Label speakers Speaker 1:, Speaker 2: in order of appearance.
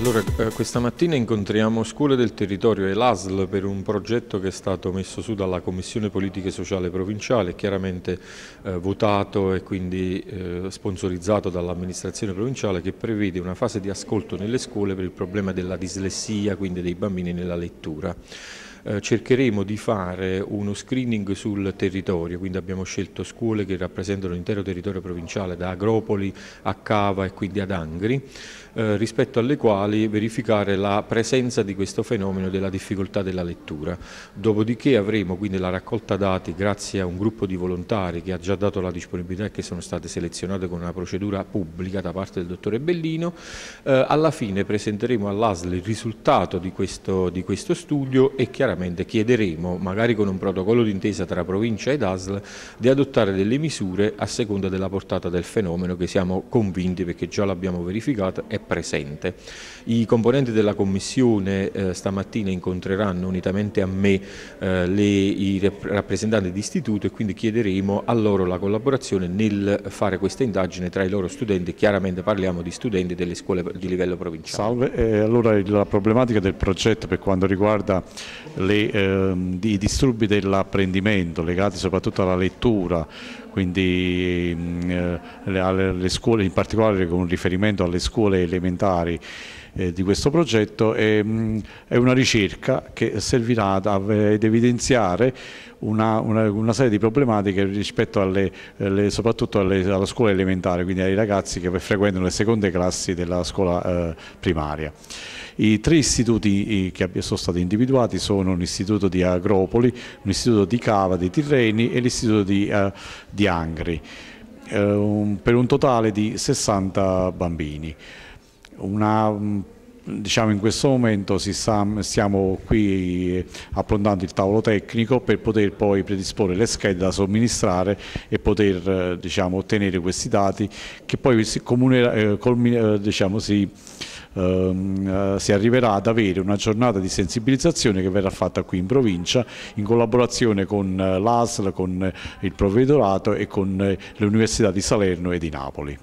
Speaker 1: Allora, eh, questa mattina incontriamo Scuole del Territorio e l'ASL per un progetto che è stato messo su dalla Commissione Politiche Sociale Provinciale, chiaramente eh, votato e quindi eh, sponsorizzato dall'amministrazione provinciale che prevede una fase di ascolto nelle scuole per il problema della dislessia, quindi dei bambini nella lettura. Eh, cercheremo di fare uno screening sul territorio, quindi abbiamo scelto scuole che rappresentano l'intero territorio provinciale da Agropoli a Cava e quindi ad Angri, eh, rispetto alle quali verificare la presenza di questo fenomeno della difficoltà della lettura. Dopodiché avremo quindi la raccolta dati grazie a un gruppo di volontari che ha già dato la disponibilità e che sono state selezionate con una procedura pubblica da parte del dottore Bellino. Eh, alla fine presenteremo all'ASL il risultato di questo, di questo studio e chiaramente chiaramente chiederemo, magari con un protocollo d'intesa tra provincia ed ASL, di adottare delle misure a seconda della portata del fenomeno che siamo convinti, perché già l'abbiamo verificato, è presente. I componenti della Commissione eh, stamattina incontreranno unitamente a me eh, le, i rappresentanti di istituto e quindi chiederemo a loro la collaborazione nel fare questa indagine tra i loro studenti, chiaramente parliamo di studenti delle scuole di livello provinciale.
Speaker 2: Salve, eh, allora la problematica del progetto per quanto riguarda le, eh, i disturbi dell'apprendimento legati soprattutto alla lettura quindi mm, eh, alle scuole, in particolare con riferimento alle scuole elementari eh, di questo progetto mm, è, una ricerca che servirà ad evidenziare una, una, una serie di problematiche rispetto alle, alle, soprattutto alle, alla scuola elementare, quindi ai ragazzi che frequentano le seconde classi della scuola eh, primaria. I tre istituti che sono stati individuati sono l'istituto di Agropoli, l'istituto di Cava di Tirreni e l'istituto di, eh, di Angri, eh, per un totale di 60 bambini. Una, mm, diciamo in questo momento sta, stiamo qui eh, approntando il tavolo tecnico per poter poi predisporre le schede da somministrare e poter eh, diciamo, ottenere questi dati che poi si, comune, eh, col, eh, diciamo, si ehm, eh, si arriverà ad avere una giornata di sensibilizzazione che verrà fatta qui in provincia in collaborazione con eh, l'ASL, con eh, il provvedorato e con le di Salerno e di Napoli.